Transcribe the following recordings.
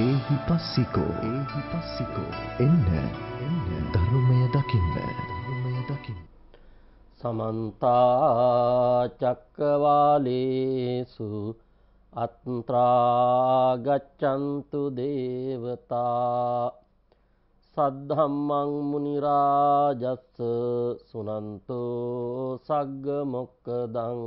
ඒහි පස්සිකෝ ඒහි පස්සිකෝ එන්න ධර්මය දකින්න ධර්මය දකින්න සමන්තා චක්කවාලේසු අත්ත්‍රාගච්ඡන්තු දේවතා සද්ධම්මං මුනිරාජස්ස සුනන්තෝ සග්ග මොක්කදං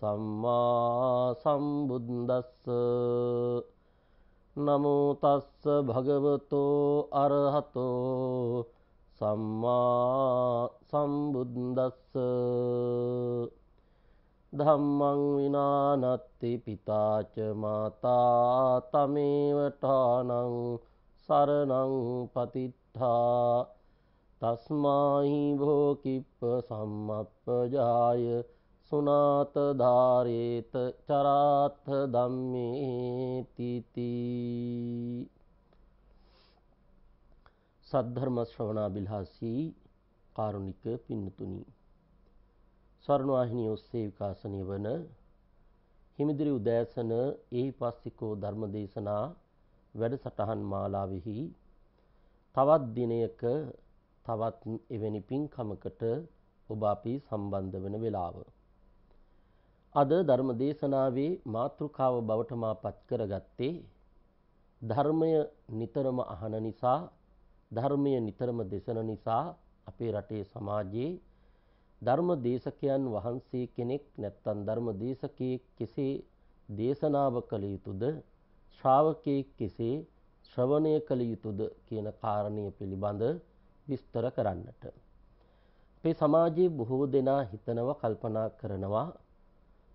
සම්මා සම්බුද්දස්ස නමෝ තස්ස භගවතෝ අරහතෝ සම්මා සම්බුද්දස්ස ධම්මං විනානත්ති පිතාච මාතා තමේවටානං සරණං පතිට්ඨා තස්මාහි භෝකිප්ප සම්මප්පජාය සුනාත ධාරේත චරාත්ථ ධම්මේ තීති සද්ධර්ම ශ්‍රවණා බිල්හාසී කාරුණික පින්නතුනි ස්වර්ණවාහිනිය ඔස්සේ විකාශනය වන හිමිදිරි උදෑසන ඒහිපස්සිකෝ ධර්මදේශනා වැඩසටහන් මාලාවෙහි තවත් දිනයක තවත් එවැනි පින්කමකට ඔබ අපි සම්බන්ධ වෙන වෙලාව අද ධර්ම දේශනාවේ මාතෘකාව බවට මාපත් කරගත්තේ ධර්මය නිතරම අහන නිසා ධර්මය නිතරම දෙසන නිසා අපේ රටේ සමාජයේ ධර්ම දේශකයන් වහන්සේ කෙනෙක් නැත්තම් ධර්ම දේශකයෙක් කෙසේ දේශනාව කළ යුතුද ශ්‍රාවකයෙක් කෙසේ ශ්‍රවණය කළ යුතුද කියන කාරණය පිළිබඳ විස්තර කරන්නට අපේ සමාජයේ බොහෝ දෙනා හිතනවා කල්පනා කරනවා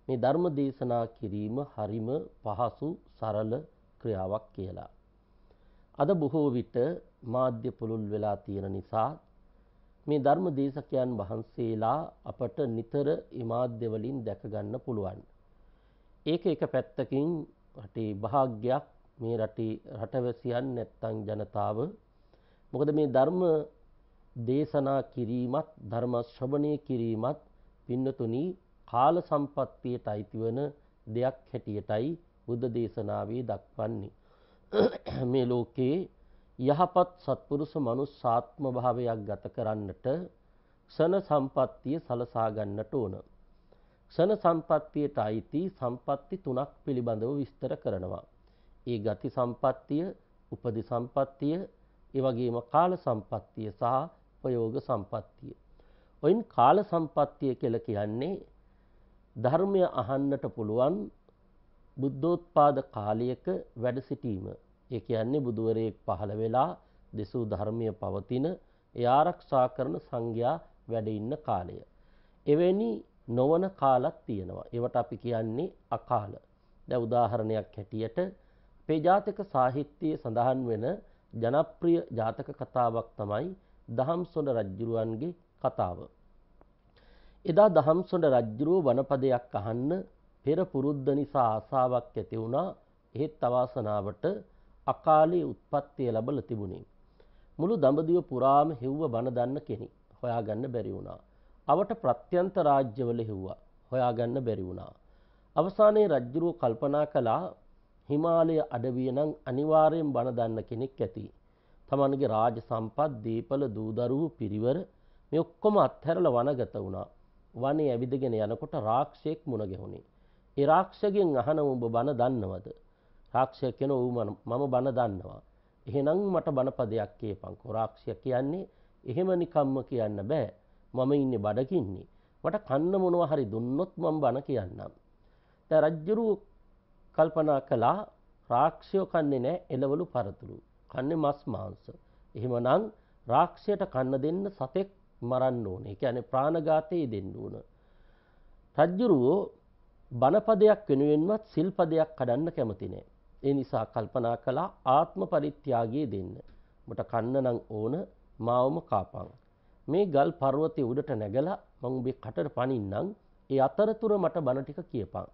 මේ ධර්ම දේශනා කිරීම හරිම පහසු සරල ක්‍රියාවක් කියලා. අද බොහෝ විට මාධ්‍ය පුළුල් වෙලා තියෙන නිසා මේ ධර්ම දේශකයන් වහන්සේලා අපට නිතර ඉමාධ්‍ය වලින් දැක ගන්න පුළුවන්. ඒක එක පැත්තකින් රටේ භාග්යක් මේ රටේ රටවැසියන් නැත්තම් ජනතාව මොකද මේ ධර්ම දේශනා කිරීමත් ධර්ම ශ්‍රවණය කිරීමත් පින්නතුණී කාල සම්පත්තියට අයිතිවන දෙයක් හැටියටයි බුද්ධ දේශනාවේ දක්වන්නේ. මේ ලෝකයේ යහපත් සත්පුරුෂ මනුස්සාත්ම භාවයක් ගත කරන්නට සන සම්පත්තිය සලසා ගන්නට ඕන. සන සම්පත්තියට අයිති සම්පatti තුනක් පිළිබඳව විස්තර කරනවා. ඒ ගති සම්පත්තිය, උපදි සම්පත්තිය, ඒ වගේම කාල සම්පත්තිය සහ ප්‍රයෝග සම්පත්තිය. ඔයින් කාල සම්පත්තිය කියලා කියන්නේ ධර්මය අහන්නට පුළුවන් බුද්ධෝත්පාද කාලයක වැඩ සිටීම. ඒ කියන්නේ බුදුවරයෙක් පහළ වෙලා දෙසූ ධර්මය පවතින ඒ ආරක්ෂා කරන සංඝයා වැඩ ඉන්න කාලය. එවැනි නොවන කාලත් තියෙනවා. ඒවට අපි කියන්නේ අකාල. දැන් උදාහරණයක් හැටියට අපේ ජාතක සාහිත්‍යයේ සඳහන් වෙන ජනප්‍රිය ජාතක කතාවක් තමයි දහම්සොඬ රජුරුවන්ගේ කතාව. එදා දහම්සොඬ රජ්ජුරුව වනපදයක් අහන්න පෙර පුරුද්ද නිසා ආසාවක් ඇති වුණා එහෙත් අවාසනාවට අකාලේ උත්පත්තිය ලැබලා තිබුණේ. මුළු දඹදිව පුරාම හෙව්ව බණ දන්න කෙනෙක් හොයාගන්න බැරි වුණා. අවට ප්‍රත්‍යන්ත රාජ්‍යවල හෙව්වා. හොයාගන්න බැරි වුණා. අවසානයේ රජුරෝ කල්පනා කළා හිමාලය අඩවිය නම් අනිවාර්යෙන් බණ දන්න කෙනෙක් ඇති. තමන්ගේ රාජ සම්පත්, දීපල, දූදරුවෝ පිරිවර මේ ඔක්කොම අත්හැරලා වනගත වුණා. වනේ ඇවිදගෙන යනකොට රාක්ෂයෙක් මුණ ගැහුණේ. ඒ රාක්ෂයෙන් අහනව ඔබ බණ දන්නවද? රාක්ෂය කියන ඌ මම බණ දන්නවා. එහෙනම් මට බණපදයක් කියපන්කෝ. රාක්ෂය කියන්නේ එහෙම නිකම්ම කියන්න බෑ. මම ඉන්නේ බඩකින්නේ. මට කන්න මොනවා හරි දුන්නොත් මම බණ කියන්නම්. දැන් රජ්ජුරු කල්පනා කළා රාක්ෂය කන්නේ නෑ එළවලු පරතුරු. කන්නේ මස් මාංශ. එහෙමනම් රාක්ෂයට කන්න දෙන්න සතෙක් මරන්න ඕන. ඒ කියන්නේ ප්‍රාණඝාතයේ දෙන්න ඕන. රජ්ජුරුවෝ බණපදයක් වෙනුවෙන්වත් සිල්පදයක් කඩන්න කැමති නෑ. ඒ නිසා කල්පනා කළා ආත්ම පරිත්‍යාගයේ දෙන්න. මට කන්න නම් ඕන මාවම කාපන්. මේ ගල් පර්වතයේ උඩට නැගලා මම ඔබේ කටට පනින්නම්. ඒ අතරතුර මට බණ ටික කියපන්.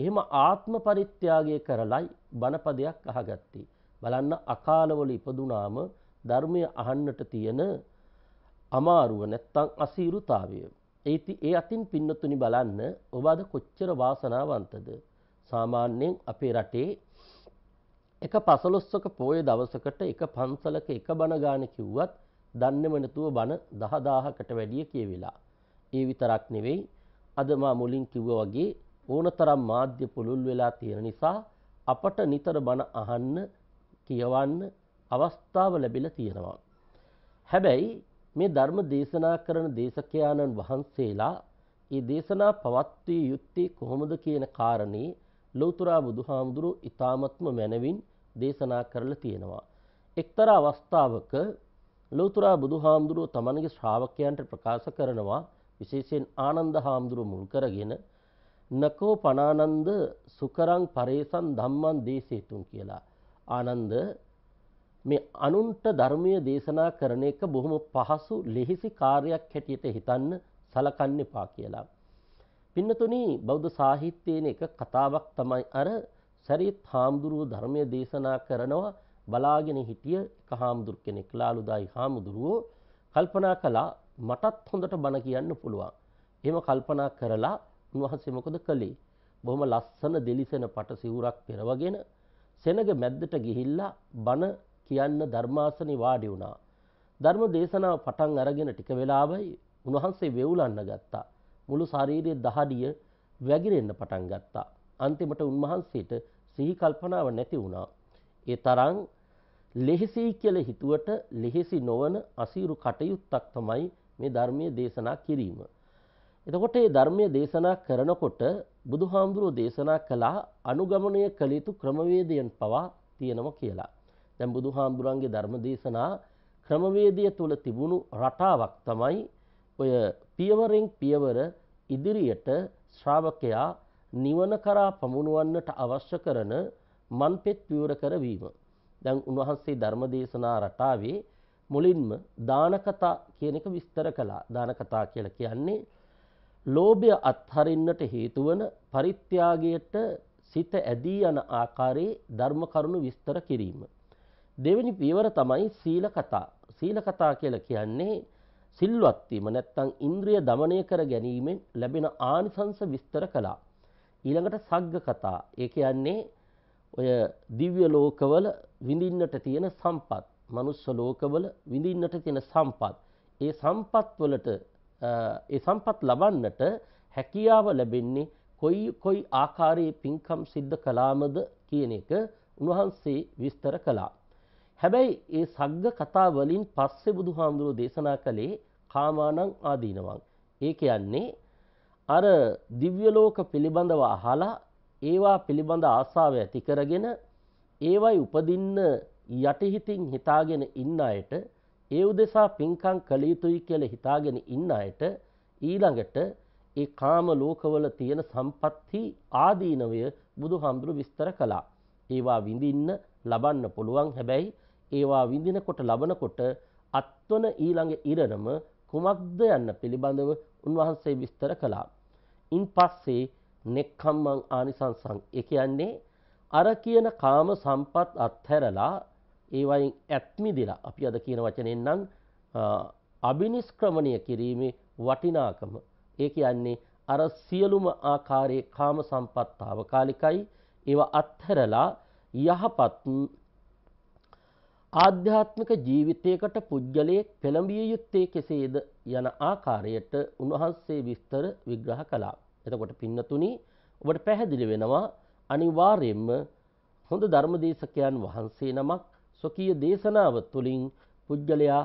එහෙම ආත්ම පරිත්‍යාගය කරලයි බණපදයක් අහගත්තේ. බලන්න අකාලවල ඉපදුනාම ධර්මය අහන්නට තියෙන අමාරුව නැත්තං අසීරුතාවය. ඒති ඒ අතින් පින්නතුනි බලන්න ඔබාද කොච්චර වාසනාවන්තද. සාමාන්‍යයෙන් අපේ රටේ එක පසලොස්සක පෝය දවසකට එක පන්සලක එක බණගාන කිව්වත් දන්නෙම නැතුව බණ දහදාහකට වැඩිය කියවෙලා. ඒ විතරක් නෙවෙයි අද මා මුලින් කිව්ව වගේ ඕනතරම් මාධ්‍ය පුළුල් වෙලා තියෙන නිසා අපට නිතර බණ අහන්න කියවන්න අවස්ථාව ලැබිලා තියෙනවා. හැබැයි මේ ධර්ම දේශනා කරන දේශකයාණන් වහන්සේලා ඒ දේශනා පවත්වී යුත්තේ කොහොමද කියන කාරණේ ලෞතර බුදුහාමුදුරුව ඊ타මත්ම මැනවින් දේශනා කරලා තියෙනවා. එක්තරා අවස්ථාවක ලෞතර බුදුහාමුදුරුව තමන්ගේ ශ්‍රාවකයන්ට ප්‍රකාශ කරනවා විශේෂයෙන් ආනන්ද හාමුදුරුව මුල් කරගෙන නකෝ පනානන්ද සුකරං පරේසන් ධම්මං දේසේතුන් කියලා. ආනන්ද මේ අනුන්ට ධර්මය දේශනා කරන එක බොහොම පහසු ලෙහිසි කාර්යක් හැටියට හිතන්න සලකන්න එපා කියලා. පින්නතුනි බෞද්ධ සාහිත්‍යයේ එක කතාවක් තමයි අර සරියත් හාමුදුරුව ධර්මය දේශනා කරනවා බලාගෙන හිටිය එක හාමුදුර කෙනෙක් ලාලුදායි හාමුදුරුවෝ කල්පනා කළා මටත් හොඳට බණ කියන්න පුළුවන්. එහෙම කල්පනා කරලා උන්වහන්සේ මොකද කළේ? බොහොම ලස්සන දෙලිසෙන පට සිවුරක් පෙරවගෙන සෙනග මැද්දට ගිහිල්ලා බණ කියන්න ධර්මාසනේ වාඩි වුණා. ධර්ම දේශනාව පටන් අරගෙන ටික වෙලාවයි උන්වහන්සේ වෙවුලන්න ගත්තා. මුළු ශාරීරියේ දහඩිය වැగిරෙන්න පටන් ගත්තා. අන්තිමට උන්වහන්සේට සිහි කල්පනාව නැති වුණා. ඒ තරම් ලෙහිසි කියලා හිතුවට ලෙහිසි නොවන අසීරු කටයුත්තක් තමයි මේ ධර්මයේ දේශනා කිරීම. එතකොට මේ ධර්මයේ දේශනා කරනකොට බුදුහාමුදුරුවෝ දේශනා කළා අනුගමනය කළ යුතු ක්‍රමවේදයන් පවා තියෙනවා කියලා. දැන් බුදුහාමුදුරන්ගේ ධර්ම දේශනා ක්‍රමවේදය තුල තිබුණු රටාවක් තමයි ඔය පියවරෙන් පියවර ඉදිරියට ශ්‍රාවකයා නිවන කරා පමුණුවන්නට අවශ්‍ය කරන මන්පෙත් පියවර කරවීම. දැන් උන්වහන්සේ ධර්ම දේශනා රටාවේ මුලින්ම දානකතා කියන එක විස්තර කළා. දානකතා කියලා කියන්නේ ලෝභය අත්හරින්නට හේතු වන පරිත්‍යාගයට සිත ඇදී යන ආකාරයේ ධර්ම කරුණු විස්තර කිරීම. දෙවෙනි පියවර තමයි සීල කතා. සීල කතා කියලා කියන්නේ සිල්වත් වීම නැත්නම් ඉන්ද්‍රිය দমনය කර ගැනීමෙන් ලැබෙන ආනිසංස විස්තර කළා. ඊළඟට සග්ග කතා. ඒ කියන්නේ ඔය දිව්‍ය ලෝකවල විඳින්නට තියෙන සම්පත්, මනුෂ්‍ය ලෝකවල විඳින්නට තියෙන සම්පත්. ඒ සම්පත් වලට ඒ සම්පත් ලබන්නට හැකියාව ලැබෙන්නේ කොයි කොයි ආකාරයේ පින්කම් සිද්ධ කළාමද කියන එක උන්වහන්සේ විස්තර කළා. හැබැයි ඒ සග්ග කතා වලින් පස්සේ බුදුහාමුදුරුවෝ දේශනා කළේ කාමානං ආදීනවං. ඒ කියන්නේ අර දිව්‍ය ලෝක පිළිබඳව අහලා ඒවා පිළිබඳ ආසාව ඇති කරගෙන ඒවයි උපදින්න යටිහිතින් හිතාගෙන ඉන්න අයට ඒ උදෙසා පින්කම් කළ යුතුයි කියලා හිතාගෙන ඉන්න අයට ඊළඟට ඒ කාම ලෝකවල තියෙන සම්පත්ති ආදීනවය බුදුහාමුදුරු විස්තර කළා. ඒවා විඳින්න ලබන්න පුළුවන් හැබැයි ඒවා විඳිනකොට ලබනකොට අත්වන ඊළඟ ඉරණම කුමක්ද යන්න පිළිබඳව උන්වහන්සේ විස්තර කළා. ඉන් පස්සේ නෙක්ඛම්මං ආනිසංසං ඒ කියන්නේ අර කියන කාම සම්පත් අත්හැරලා ඒවයින් ඇත්මිදිලා අපි අද කියන වචනෙන් නම් අබිනිෂ්ක්‍රමණය කිරීමේ වටිනාකම ඒ කියන්නේ අර සියලුම ආකාරයේ කාම සම්පත්තාව කාලිකයි ඒව අත්හැරලා යහපත් ආධ්‍යාත්මික ජීවිතයකට පුද්ගලයෙක් පෙළඹිය යුත්තේ කෙසේද යන ආකාරයට උන්වහන්සේ විස්තර විග්‍රහ කළා. එතකොට පින්නතුනි ඔබට පැහැදිලි වෙනවා අනිවාර්යයෙන්ම හොඳ ධර්මදේශකයන් වහන්සේ නමක් ස්වකීය දේශනාව තුළින් පුද්ගලයා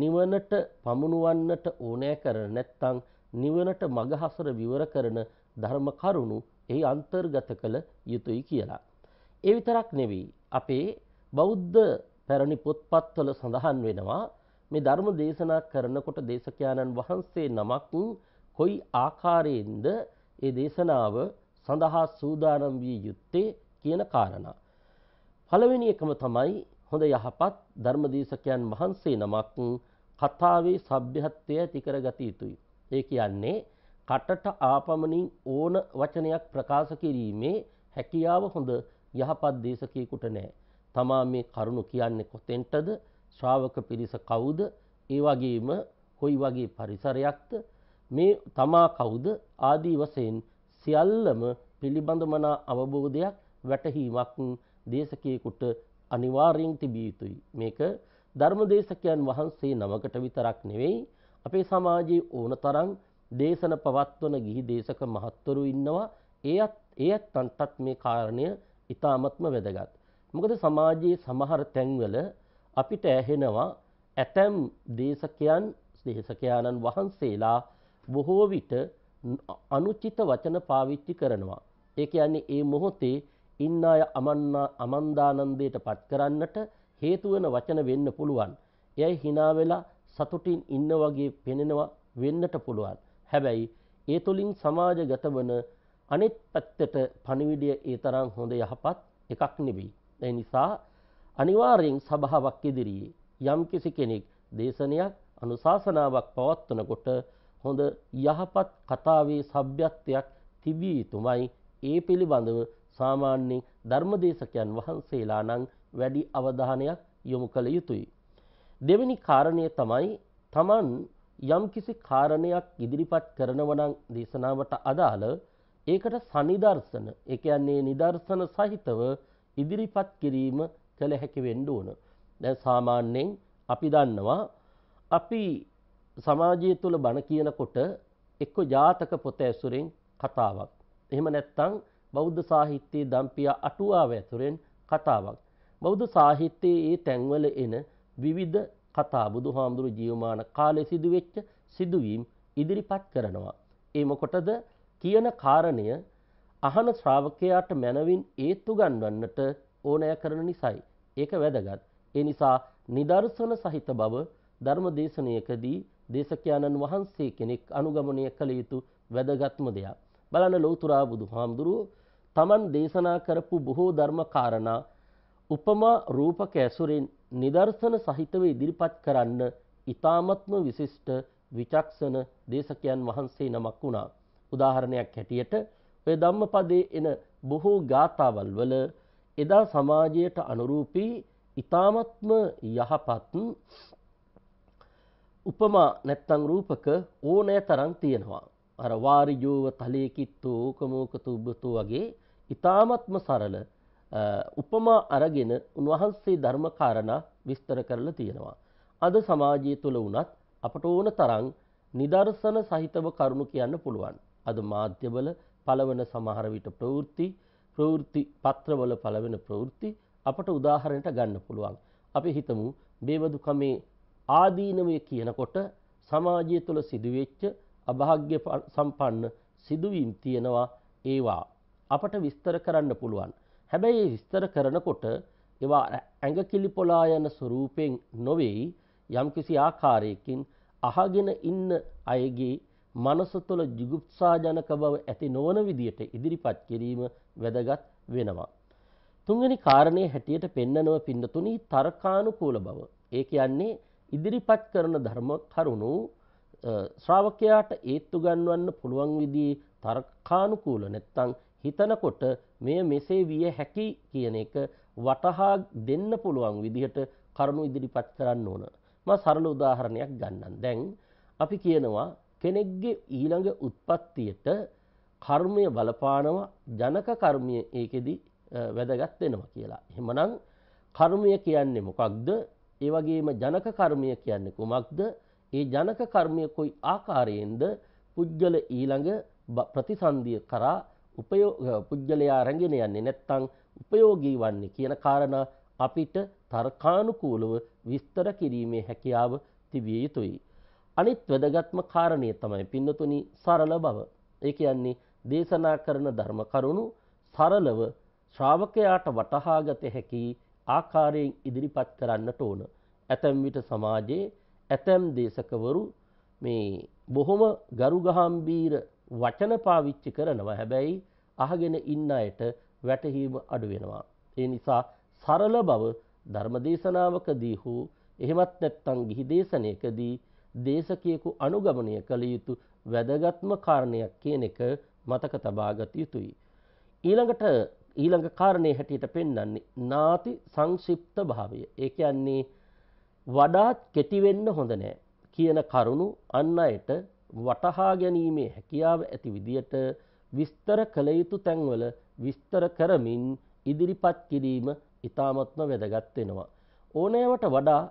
නිවනට පමුණුවන්නට ඕනෑ කරන නැත්නම් නිවනට මඟ හසර විවර කරන ධර්ම කරුණු එහි අන්තර්ගත කළ යුතුයි කියලා. ඒ විතරක් නෙවෙයි අපේ බෞද්ධ පැරණි පොත්පත්වල සඳහන් වෙනවා මේ ධර්ම දේශනා කරනකොට දේශකයාණන් වහන්සේ නමක් කොයි ආකාරයෙන්ද ඒ දේශනාව සඳහා සූදානම් විය යුත්තේ කියන කාරණා. පළවෙනි එකම තමයි හොඳ යහපත් ධර්මදේශකයන් වහන්සේ නමක් කතාවේ සભ્યත්වය ඇති කරගත යුතුයි. ඒ කියන්නේ කටට ආපමණින් ඕන වචනයක් ප්‍රකාශ කිරීමේ හැකියාව හොඳ යහපත් දේශකයෙකුට නැහැ. තමා මේ කරුණු කියන්නේ කොතෙන්ටද ශ්‍රාවක පිරිස කවුද ඒ වගේම කොයි වගේ පරිසරයක්ද මේ තමා කවුද ආදී වශයෙන් සියල්ලම පිළිබඳ මනා අවබෝධයක් වැටහීමක් දේශකයෙකුට අනිවාර්යෙන් තිබිය යුතුයි මේක ධර්මදේශකයන් වහන්සේ නමකට විතරක් නෙවෙයි අපේ සමාජයේ ඕනතරම් දේශන පවත්වන ගිහි දේශක මහත්වරු ඉන්නවා ඒ අත් ඒ අත්තන්ටත් මේ කාරණය ඉතාමත්ම වැදගත් මොකද සමාජයේ සමහර තැන්වල අපිට ඇහෙනවා ඇතැම් දේශකයන් දේශකයාණන් වහන්සේලා බොහෝ විට අනුචිත වචන පාවිච්චි කරනවා. ඒ කියන්නේ ඒ මොහොතේ ඉන්න අය අමන්නා අමන්දානන්දයට පත් කරන්නට හේතු වෙන වචන වෙන්න පුළුවන්. එයයි hina වෙලා සතුටින් ඉන්න වගේ පෙනෙනවා වෙන්නට පුළුවන්. හැබැයි ඒ තුලින් සමාජගත වන අනිත් පැත්තට පණිවිඩය ඒ තරම් හොඳ යහපත් එකක් නෙවෙයි. ඒ නිසා අනිවාර්යෙන් සභාවක් ඉදිරියේ යම්කිසි කෙනෙක් දේශනයක් අනුශාසනාවක් පවත්වනකොට හොඳ යහපත් කතාවේ සભ્યත්වයක් තිබිය යුතුමයි ඒ පිළිබඳව සාමාන්‍ය ධර්මදේශකයන් වහන්සේලා නම් වැඩි අවධානයක් යොමු කළ යුතුයි. දෙවෙනි කාරණය තමයි Taman යම්කිසි කාරණයක් ඉදිරිපත් කරනවා නම් දේශනාවට අදාළ ඒකට සනිදර්ශන ඒ කියන්නේ නිදර්ශන සහිතව ඉදිරිපත් කිරීම කළ හැකි වෙන්න ඕන. දැන් සාමාන්‍යයෙන් අපි දන්නවා අපි සමාජය තුළ බණ කියනකොට එක්ක ජාතක පොත ඇසුරෙන් කතාවක්. එහෙම නැත්නම් බෞද්ධ සාහිත්‍යයේ දම්පියා අටුවාව ඇසුරෙන් කතාවක්. බෞද්ධ සාහිත්‍යයේ ඒ තැන්වල එන විවිධ කතා බුදුහාමුදුරු ජීවමාන කාලේ සිදුවෙච්ච සිදුවීම් ඉදිරිපත් කරනවා. ඒ මොකටද කියන කාරණය අහන ශ්‍රාවකයාට මැනවින් ඒත්තු ගන්වන්නට ඕනෑ කරන නිසයි. ඒක වැදගත්. ඒ නිසා නිදර්ශන සහිත බව ධර්ම දේශනයකදී දේශකයාණන් වහන්සේ කෙනෙක් අනුගමනය කළ යුතු වැදගත්ම දෙයක්. බලන්න ලෞතුරා බුදුහාමුදුරුව තමන් දේශනා කරපු බොහෝ ධර්ම කාරණා උපමා රූපක ඇසුරෙන් නිදර්ශන සහිතව ඉදිරිපත් කරන්න ඊ타මත්ම විශිෂ්ට විචක්ෂණ දේශකයන් වහන්සේ නමක් වුණා. උදාහරණයක් හැටියට ඔය ධම්මපදයේ එන බොහෝ ගාථාවල් වල එදා සමාජයට අනුරූපී ඊ타මත්ම යහපත් උපමා නැත්තම් රූපක ඕනෑ තරම් තියෙනවා. අර වාරිජෝව තලයේ කිත්තෝ ඕකමෝකතු උබතු වගේ ඊ타මත්ම සරල උපමා අරගෙන උන්වහන්සේ ධර්මකාරණා විස්තර කරලා තියෙනවා. අද සමාජය තුළ වුණත් අපට ඕන තරම් නිදර්ශන සහිතව කරුණු කියන්න පුළුවන්. අද මාධ්‍යවල පළවන සමහර විට ප්‍රවෘත්ති ප්‍රවෘත්ති පත්‍රවල පළවෙන ප්‍රවෘත්ති අපට උදාහරණයට ගන්න පුළුවන්. අපි හිතමු බේබදුකමේ ආදීනමය කියනකොට සමාජය තුළ සිදුවෙච්ච අභාග්‍ය සම්පන්න සිදුවීම් තියෙනවා ඒවා අපට විස්තර කරන්න පුළුවන්. හැබැයි විස්තර කරනකොට ඒවා ඇඟකිලි පොලා යන ස්වරූපයෙන් නොවෙයි යම්කිසි ආකාරයකින් අහගෙන ඉන්න අයගේ මනස තුළ ජිගුප්සාජනක බව ඇති නොවන විදියට ඉදිරිපත් කිරීම වැදගත් වෙනවා. තුන්ගනි කාරණය හැටියට පෙන්නනව පින්නතුනි තර්කානුකූල බව. ඒ කියන්නේ ඉදිරිපත් කරන ධර්ම කරුණු ශ්‍රාවකයාට ඒත්තු ගන්වන්න පුළුවන් විදී තර්කානුකූල නැත්තං හිතනකොට මෙය මෙසේ විය හැකි කියන එක වටහා දෙන්න පුළුවන් විදිහට කරුණු ඉදිරිපත් කරන්න ඕන. ම සරල උදාහරණයක් ගන්නන් දැන් අපි කියනවා කෙනෙක්ගේ ඊළඟ උත්පත්තියට කර්මය බලපානවා ජනක කර්මය ඒකෙදී වැදගත් වෙනවා කියලා. එහෙමනම් කර්මය කියන්නේ මොකක්ද? ඒ වගේම ජනක කර්මය කියන්නේ කුමක්ද? ඒ ජනක කර්මය කොයි ආකාරයෙන්ද පුජ්‍යල ඊළඟ ප්‍රතිසන්දිය කරා උපයෝ පුජ්‍යලයා රැගෙන යන්නේ නැත්නම් උපයෝගී වන්නේ කියන කාරණා අපිට තර්කානුකූලව විස්තර කිරීමේ හැකියාව තිබිය යුතුයි. අනිත් වැදගත්ම කාරණය තමයි පින්නතුනි සරල බව. ඒ කියන්නේ දේශනා කරන ධර්ම කරුණු සරලව ශ්‍රාවකයාට වටහාගත හැකි ආකාරයෙන් ඉදිරිපත් කරන්නට ඕන. ඇතැම් විට සමාජයේ ඇතැම් දේශකවරු මේ බොහොම ගරුගහම්බීර වචන පාවිච්චි කරනවා. හැබැයි අහගෙන ඉන්න අයට වැටහීම අඩු වෙනවා. ඒ නිසා සරල බව ධර්මදේශනාවකදී හෝ එහෙමත් නැත්නම් ගිහි දේශනාවකදී දේශකයෙකු අනුගමනය කළ යුතු වැදගත්ම කාරණයක් කියන එක මතක තබාගත යුතුයි. ඊළඟට ඊළඟ කාරණය හැටියට පෙන්වන්නේ නාති සංක්ෂිප්ත භාවය. ඒ කියන්නේ වඩාත් කෙටි වෙන්න හොඳ නෑ කියන කරුණු අන් අයට වටහා ගැනීමේ හැකියාව ඇති විදියට විස්තර කළ යුතු තැන්වල විස්තර කරමින් ඉදිරිපත් කිරීම ඉතාමත්ම වැදගත් වෙනවා. ඕනෑවට වඩා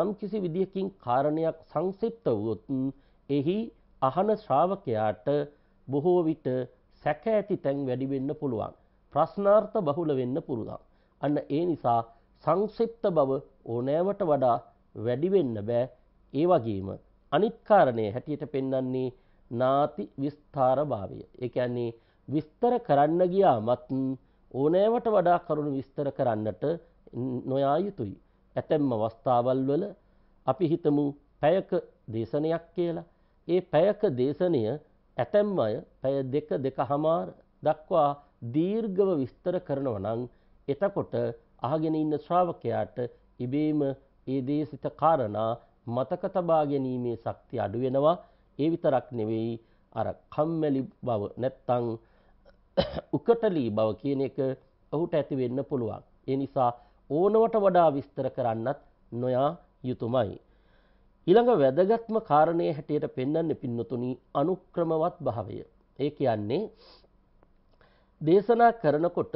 යම් කිසි විදිහකින් කාරණයක් සංසිප්ත වුවොත් එහි අහන ශ්‍රාවකයාට බොහෝ විට සැක ඇති තැන් වැඩි වෙන්න පුළුවන්. ප්‍රශ්නාර්ථ බහුල වෙන්න පුළුවන්. අන්න ඒ නිසා සංක්ෂිප්ත බව ඕනෑවට වඩා වැඩි වෙන්න බෑ. ඒ වගේම අනිත් කාරණේ හැටියට පෙන්වන්නේ නාති විස්තර භාවය. ඒ කියන්නේ විස්තර කරන්න ගියාමත් ඕනෑවට වඩා කරුණු විස්තර කරන්නට නොයා යුතුයි. ඇතැම් අවස්ථාවල් වල අපි හිතමු පැයක දේශනයක් කියලා. ඒ පැයක දේශනය ඇතැම් අය පැය දෙක දෙක හමාර දක්වා දීර්ඝව විස්තර කරනව නම් එතකොට අහගෙන ඉන්න ශ්‍රාවකයාට ඉබේම ඒ දේශිත කාරණා මතක තබා ගැනීමේ ශක්තිය අඩු වෙනවා. ඒ විතරක් නෙවෙයි අර කම්මැලි බව නැත්තම් උකටලී බව කියන එක ඔහුට ඇති වෙන්න පුළුවන්. ඒ නිසා ඕනවට වඩා විස්තර කරන්නත් නොයා යුතුමයි. ඊළඟ වැදගත්ම කාරණය හැටියට පෙන්වන්නේ පින්නතුනි අනුක්‍රමවත් භාවය. ඒ කියන්නේ දේශනා කරනකොට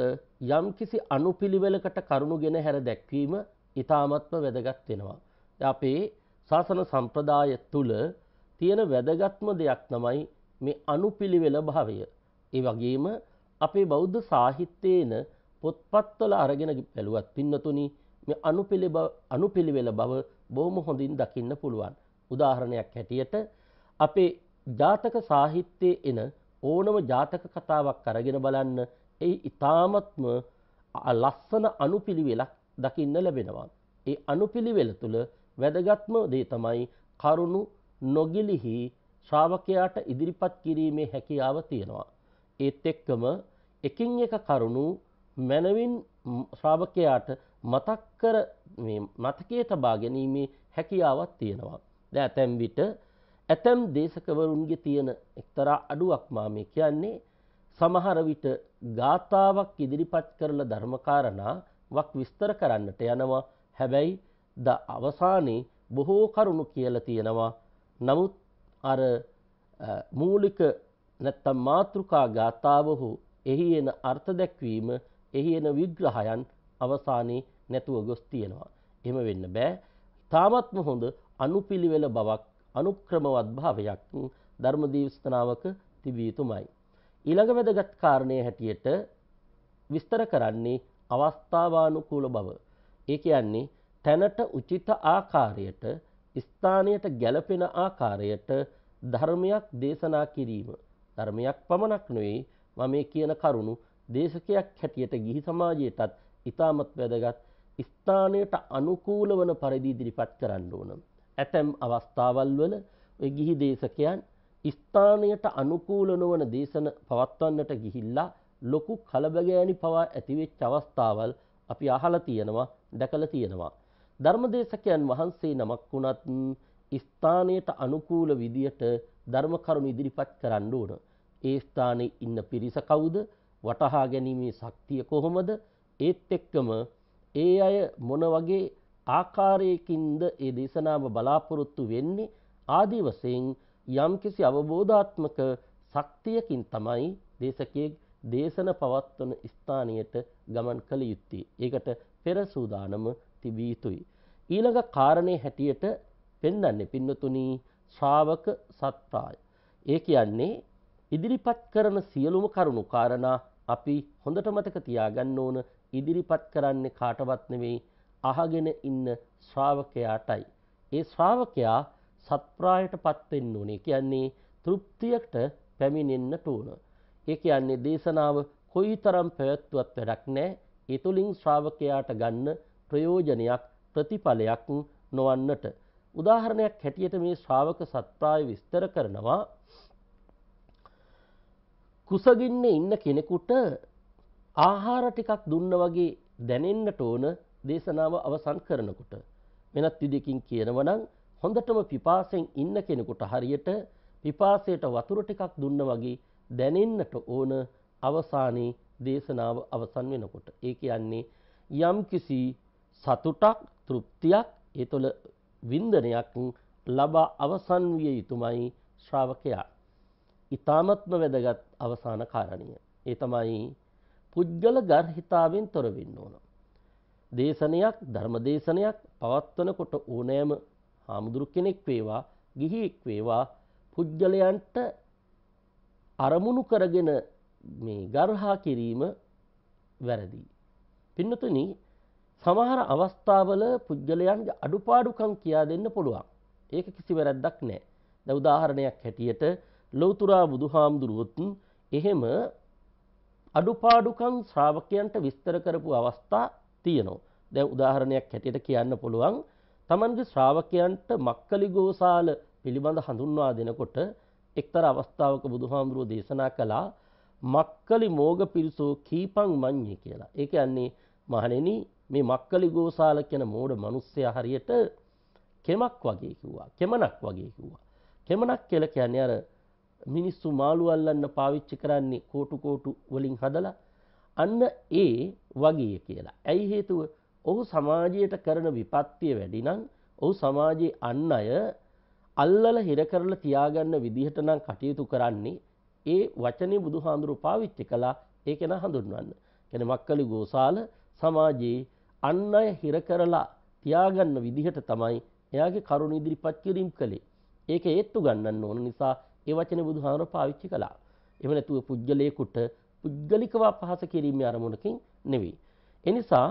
යම්කිසි අනුපිළිවෙලකට කරුණුගෙන හැර දැක්වීම ඊ타මත්ම වැදගත් වෙනවා. අපේ ශාසන සම්ප්‍රදාය තුල තියෙන වැදගත්ම දෙයක් තමයි මේ අනුපිළිවෙල භාවය. ඒ වගේම අපේ බෞද්ධ සාහිත්‍යයේන පොත්පත්වල අරගෙන පැළුවත් පින්නතුනි මේ අනුපිළිවෙල බව බොහොම හොඳින් දකින්න පුළුවන්. උදාහරණයක් හැටියට අපේ ජාතක සාහිත්‍යයේ එන ඕනම ජාතක කතාවක් අරගෙන බලන්න ඒ ඉතාමත්ම ලස්සන අනුපිළිවෙලක් දකින්න ලැබෙනවා. ඒ අනුපිළිවෙල තුළ වැදගත්ම දේ තමයි කරුණු නොගිලිහි ශ්‍රාවකයාට ඉදිරිපත් කිරීමේ හැකියාව තියෙනවා. ඒත් එක්කම එකින් එක කරුණු මැනවින් ශ්‍රාවකයාට මතක් කර මතකේ තබා ගැනීමේ හැකියාවත් තියෙනවා. ද ඇතැම් විට ඇතැම් දේශකවරුන්ගේ තියෙන එක්තරා අඩුවක් මා මේ කියන්නේ සමහර විට ගාථාවක් ඉදිරිපත් කරල ධර්මකාරණාවක් විස්තර කරන්නට යනවා හැබැයි ද අවසානයේ බොහෝ කරුණු කියලා තියෙනවා නමුත් අර මූලික නැත්තම් මාතෘකා ගාථාව හෝ එහි එන අර්ථ දැක්වීම එහි එන විග්‍රහයන් අවසානයේ නැතුව ගොස් තියෙනවා. එහෙම වෙන්න බෑ. තාමත්ම හොඳ අනුපිළිවෙල බවක් අනුක්‍රමවත් භාවයක් ධර්මදේශනාවක තිබිය යුතුමයි. ඊළඟ වැදගත් කාරණය හැටියට විස්තර කරන්නේ අවස්ථාවානුකූල බව. ඒ කියන්නේ තැනට උචිත ආකාරයට ස්ථානයට ගැලපෙන ආකාරයට ධර්මයක් දේශනා කිරීම. ධර්මයක් පමණක් නෙවෙයි මම මේ කියන කරුණු දේශකයක් හැටියට ගිහි සමාජයටත් ඉතාමත් වැදගත් ස්ථානයට අනුකූල වන පරිදි ඉදිරිපත් කරන්න ඕන. ඇතැම් අවස්ථාවල් වල ගිහි දේශකයන් ස්ථානයට අනුකූල නොවන දේශන පවත්වන්නට ගිහිල්ලා ලොකු කලබගෑනි පවා ඇතිවෙච් අවස්ථාවල් අපි අහල තියෙනවා දැකල තියෙනවා. ධර්මදේශකයන් වහන්සේ නමක් වුණත් ස්ථානයට අනුකූල විදියට ධර්මකරුණු ඉදිරිපත් කරන්න ඕන. ඒ ස්ථානයේ ඉන්න පිරිස කවුද වටහා ගැනීමේ ශක්තිය කොහොමද ඒත් එක්කම ඒ අය මොන වගේ ආකාරයකින්ද ඒ දේශනාව බලාපොරොත්තු වෙන්නේ ආදී වශයෙන් යම්කිසි අවබෝධාත්මක ශක්තියකින් තමයි දේශකයේ දේශන පවත්වන ස්ථානයට ගමන් කළ යුත්තේ. ඒකට පෙර සූදානම තිබිය යුතුයි. ඊළඟ කාරණේ හැටියට පෙන්වන්නේ පින්නතුණී ශ්‍රාවක සත්‍රාය. ඒ කියන්නේ ඉදිරිපත් කරන සියලුම කරුණු කාරණා අපි හොඳට මතක තියාගන්න ඕන ඉදිරිපත් කරන්නේ කාටවත් නෙවෙයි අහගෙන ඉන්න ශ්‍රාවකයාටයි. ඒ ශ්‍රාවකයා සත්ප්‍රායට පත්වෙන්න ඕනේ කියන්නේ තෘප්තියකට පැමිණෙන්න ඕන. ඒ කියන්නේ දේශනාව කොයිතරම් පැවැත්වුවත් වැඩක් නැහැ. ඒ තුලින් ශ්‍රාවකයාට ගන්න ප්‍රයෝජනයක් ප්‍රතිඵලයක් නොවන්නට උදාහරණයක් හැටියට මේ ශ්‍රාවක සත්ප්‍රාය විස්තර කරනවා කුසගින්නේ ඉන්න කෙනෙකුට ආහාර ටිකක් දුන්න වගේ දැනෙන්නට ඕන දේශනාව අවසන් කරනකොට වෙනත් විදිහකින් කියනවා නම් හොඳටම පිපාසයෙන් ඉන්න කෙනෙකුට හරියට පිපාසයට වතුර ටිකක් දුන්න වගේ දැනෙන්නට ඕන අවසානයේ දේශනාව අවසන් වෙනකොට ඒ කියන්නේ යම්කිසි සතුටක් තෘප්තියක් ඒ තුළ වින්දනයක් ලබා අවසන් විය යුතුමයි ශ්‍රාවකයාට ඉතාමත්ම වැදගත් අවසාන කාරණය. ඒ තමයි පුද්ගල ගර්හිතාවෙන් තොරවෙන්න ඕන. දේශනයක් ධර්මදේශනයක් පවත්වනකොට ඕනෑම හාමුදුරු කෙනෙක් වේවා ගිහිෙක් වේවා පුද්ගලයන්ට අරමුණු කරගෙන මේ ගර්හා කිරීම වැරදිී. පින්නතුනි සමහර අවස්ථාවල පුද්ගලයන්ගේ අඩුපාඩුකම් කියා දෙන්න පුළුවන්. ඒක කිසි වැරැද්දක් නෑ. දැන් උදාහරණයක් හැටියට ලෝතුරා බුදුහාමුදුරුවොත් එහෙම අඩුපාඩුකම් ශ්‍රාවකයන්ට විස්තර කරපු අවස්ථා තියෙනවා. දැන් උදාහරණයක් හැටියට කියන්න පුළුවන් තමන්ගේ ශ්‍රාවකයන්ට මක්කලි ගෝසාල පිළිබඳ හඳුන්වා දෙනකොට එක්තර අවස්ථාවක බුදුහාමුදුරුව දේශනා කළා මක්කලි මෝග පිරිසෝ කීපං මඤ්ඤේ කියලා. ඒ කියන්නේ මහණෙනි මේ මක්කලි ගෝසාල කියන මෝඩ මිනිස්සයා හරියට කෙමක් වගේ කිව්වා. කෙමනක් වගේ කිව්වා. කෙමනක් කියලා කියන්නේ අර මිනිස්සු මාළු අල්ලන්න පාවිච්චි කරන්නේ කෝටු කෝටු වලින් හදලා අන්න ඒ වගේ කියලා. ඇයි හේතුව ඔහු සමාජයට කරන විපත්තිය වැඩි නම් ඔහු සමාජයේ අන් අය අල්ලලා හිර කරලා තියාගන්න විදිහට නම් කටයුතු කරන්නේ ඒ වචනේ බුදුහාඳුරු පාවිච්චි කළා ඒක න හඳුන්වන්න. කියන්නේ මක්කලි ගෝසාල සමාජයේ අන් අය හිර කරලා තියාගන්න විදිහට තමයි එයාගේ කරුණ ඉදිරිපත් කිරීම කළේ. ඒක හේතු ගන්නන්න ඕන නිසා ඒ වචනේ බුදුහාමර පාවිච්චි කළා. එහෙම නැතුව පුජ්‍යලේකුට පුද්ගලිකව අපහාස කිරීමේ අරමුණකින් නෙවෙයි. එනිසා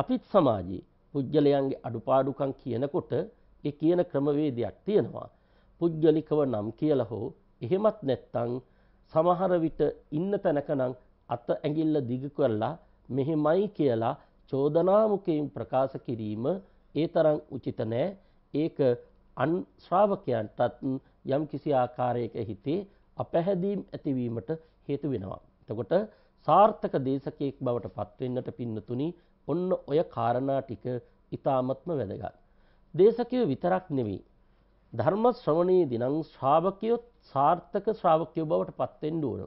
අපිත් සමාජයේ පුජ්‍යලයන්ගේ අඩුපාඩුකම් කියනකොට ඒ කියන ක්‍රමවේදයක් තියෙනවා. පුජ්‍යලිකව නම් කියලා හෝ එහෙමත් නැත්නම් සමහර විට ඉන්න තැනකනම් අත ඇඟිල්ල දිග කරලා මෙහෙමයි කියලා චෝදනාමුකයෙන් ප්‍රකාශ කිරීම ඒ තරම් උචිත නෑ. ඒක අන් ශ්‍රාවකයන්ටත් යම් කිසි ආකාරයක හිතේ අපැහැදීම් ඇතිවීමට හේතු වෙනවා. එතකොට සාර්ථක දේශකයෙක් බවට පත්වෙන්නට පින්නතුනි ඔන්න ඔය කාරණා ටික ඉතාමත්ම වැදගත්. දේශකය විතරක් නෙවෙයි. ධර්ම ශ්‍රවණයේදී නම් ශ්‍රාවකයොත් සාර්ථක ශ්‍රාවකයෝ බවට පත්වෙන්න ඕන.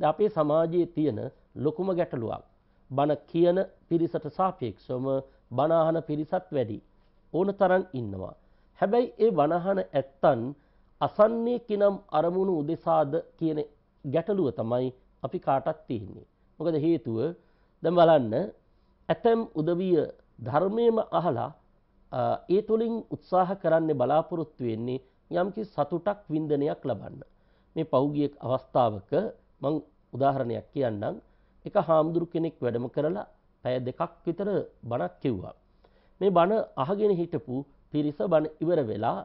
දැන් අපේ සමාජයේ තියෙන ලොකුම ගැටලුවක් බණ කියන පිරිසට සාපේක්ෂවම බණ පිරිසත් වැඩි. ඕන තරම් ඉන්නවා. හැබැයි ඒ වනහන ඇත්තන් අසන්නේ කිනම් අරමුණු උදෙසාද කියන ගැටලුව තමයි අපි කාටත් තියෙන්නේ. මොකද හේතුව දැන් බලන්න ඇතැම් උදවිය ධර්මයේම අහලා ඒ තුලින් උත්සාහ කරන්නේ බලාපොරොත්තු වෙන්නේ යම්කි සතුටක් වින්දනයක් ලබන්න. මේ පෞගිය අවස්ථාවක මං උදාහරණයක් කියන්නම්. එක හාමුදුරු කෙනෙක් වැඩම කරලා පැය දෙකක් විතර බණක් කිව්වා. මේ බණ අහගෙන හිටපු පිරිස බණ ඉවර වෙලා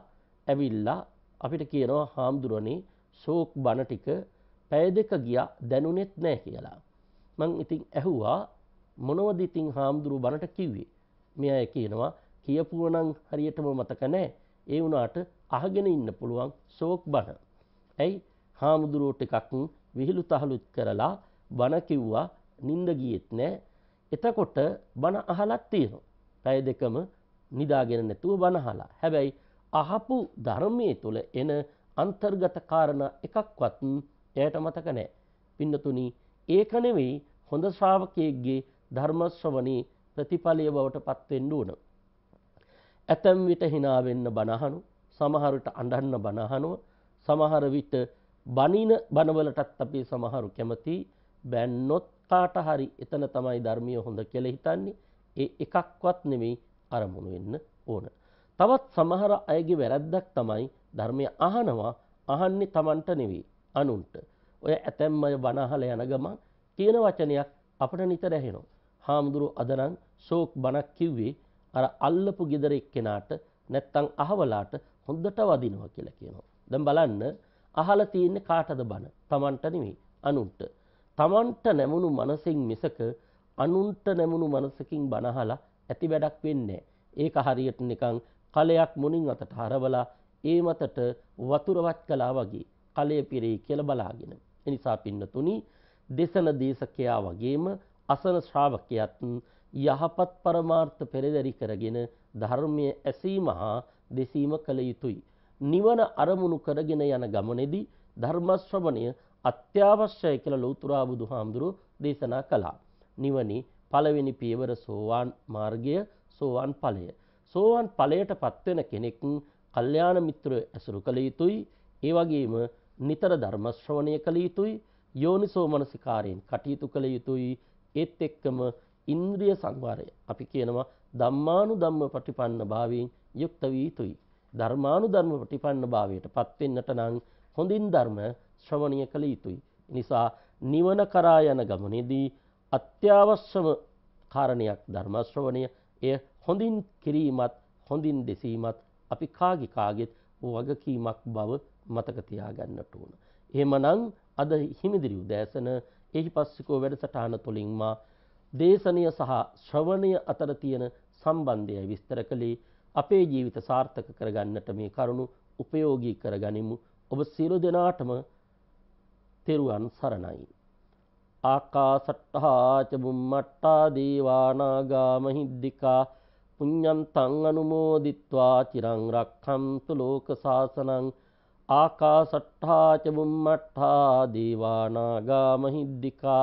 ඇවිල්ලා අපිට කියනවා හාමුදුරුවනේ ශෝක් බණ ටික පැය දෙක ගියා දැනුනෙත් නෑ කියලා. මං ඉතින් ඇහුවා මොනවද ඉතින් හාමුදුරු බණට කිව්වේ. මේ අය කියනවා කියපුවනම් හරියටම මතක නෑ ඒ වුණාට අහගෙන ඉන්න පුළුවන් ශෝක් බණ. ඇයි හාමුදුරුවෝට එකක් විහිළු තහලුත් කරලා බණ කිව්වා නින්ද ගියෙත් නෑ. එතකොට බණ අහලත් තියෙනවා. පැය දෙකම නිදාගෙන නැතුව බනහලා. හැබැයි අහපු ධර්මය තුළ එන අන්තර්ගත කාරණ එකක්වත් එයට මතක නෑ. පින්නතුනි ඒකනෙවෙයි හොඳ ශ්‍රාවකයෙක්ගේ ධර්මශ්‍රවනී ප්‍රතිඵලය බවට පත්වෙන්න ඕන. ඇතැම් විට හිනාවෙන්න බණහනු සමහරුට අඩන්න බණහනුව සමහර විට බනින බණවලටත් අපේ සමහරු කැමති බැන්නොත් කාට හරි එතන තමයි ධර්මිය හොඳ කෙළ හිතන්නේ ඒ එකක්වත් නෙමෙයි අරමුණු වෙන්න ඕන. තවත් සමහර අයගේ වැරැද්දක් තමයි ධර්මය අහනවා අහන්නේ තමන්ට නෙවෙයි අනුන්ට. ඔය ඇතැම් අය බනහල යන ගමන් කියන වචනයක් අපට නිතර ඇහෙනවා. හාමුදුරු අදනම් ශෝක් බණක් කිව්වේ අර අල්ලපු ගෙදර එක්කෙනාට නැත්තං අහවලාට හොඳට වදිනවා කියලා කියනවා. දැන් බලන්න අහලා තියෙන්නේ කාටද බන? Tamanට නෙමෙයි අනුන්ට. Tamanට නැමුණු මනසින් මිසක අනුන්ට නැමුණු මනසකින් බනහලා ඇති වැඩක් වෙන්නේ. ඒක හරියට නිකං කලයක් මුනින් අතට හරවලා ඒ මතට වතුරවත් කලා වගේ කලය පිරෙයි කියලා බලාගෙන. එනිසා පින්නතුනි දෙසන දේශකයා වගේම අසන ශ්‍රාවකයාත් යහපත් පරමාර්ථ පෙරදරි කරගෙන ධර්මයේ ඇසීම හා දෙසීම කළ යුතුයි. නිවන අරමුණු කරගෙන යන ගමනේදී ධර්ම ශ්‍රවණය අත්‍යවශ්‍යයි කියලා ලෞතර බුදුහාමුදුරුවෝ දේශනා කළා. නිවනේ පළවෙනි පියවර සෝවාන් මාර්ගය සෝවාන් ඵලය. සෝවාන් ඵලයට පත්වෙන කෙනෙක් කල්යාණ මිත්‍රය ඇසුරු කළ යුතුයි. ඒ වගේම නිතර ධර්ම ශ්‍රවණය කළ යුතුයි. යෝනිසෝ මනසිකාරයෙන් කටයුතු කළ යුතුයි. ඒත් එක්කම ඉන්ද්‍රිය සංවරය. අපි කියනවා ධම්මානු ධම්ම පටිපන්න භාවයෙන් යුක්ත වී යුතුයි. ධර්මානු ධර්ම පටිපන්න භාවයට පත්වෙන්නට නම් හොඳින් ධර්ම ශ්‍රවණය කළ යුතුයි. නිසා නිවන කරා යන ගමනේදී අත්‍යවශ්‍යම කාරණයක් ධර්මශ්‍රවණය එය හොඳින් කිරීමත් හොඳින් දෙසීමත් අපි කාගිකාගෙත් වගකීමක් බව මතකතියාගන්නට ඕන. එමනං අද හිමිදිරි උදෑසන එහි පස්සිකෝ වැඩසටාන තුළින්ම දේශනය සහ ශ්‍රවණය අතර තියෙන සම්බන්ධය විස්තර කළේ අපේ ජීවිත සාර්ථක කරගන්නට මේ කරුණු උපයෝගී කරගනිමු ඔබ සිරු දෙනාටම තෙරුවන් සරණයි. ආකාසට්ටහා ච බුම්මට්ටා දීවානාගා මහිද්దికා පුඤ්ඤං තං අනුමෝදිත්වා චිරං රක්ඛන්තු ලෝක සාසනං ආකාසට්ටා ච බුම්මට්ටා දීවානාගා මහිද්దికා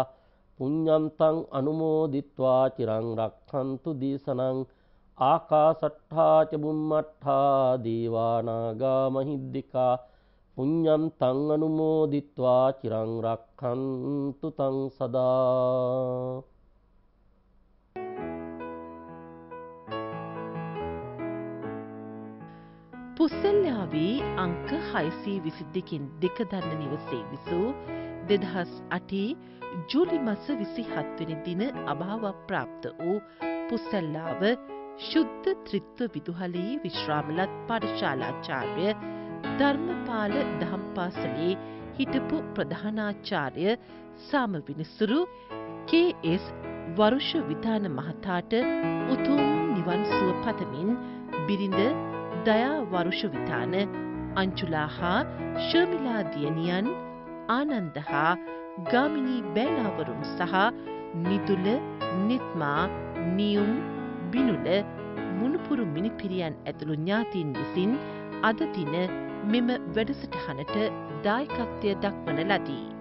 පුඤ්ඤං තං අනුමෝදිත්වා චිරං රක්ඛන්තු දීසනං ආකාසට්ටා ච බුම්මට්ටා දීවානාගා මහිද්దికා පුඤ්ඤම් තං අනුමෝදිත්වා චිරං රක්ඛන්තු තං සදා පුසල්ලාවේ අංක 622කින් දෙක දන්න නිවසේ විසූ 2008 ජූලි මස 27 වෙනි දින අභාව ප්‍රාප්ත වූ පුසල්ලාව ශුද්ධ ත්‍රිත්ව විදුහලේ විශ්‍රාමලත් පාඨශාලාචාර්ය ධර්මපාල දහම්පාසලේ හිටපු ප්‍රධානාචාර්ය සාමවිනිසුරු කේ.එස්. වරුෂ විධාන මහතාට උතුම් නිවන් සුව පතමින් බිරිඳ දයා වරුෂ විධාන අංජුලා හා ශර්මිලා දියණියන් ආනන්ද හා ගාමිණී බෑලාවරුන් සහ නිදුල නිත්මා නියුම් බිනුල මුණුපුරු මිනිපිරියන් ඇතුළු ඥාතීන් විසින් අද දින මෙම වැඩසටහනට දායකත්වය දක්වන ලදී.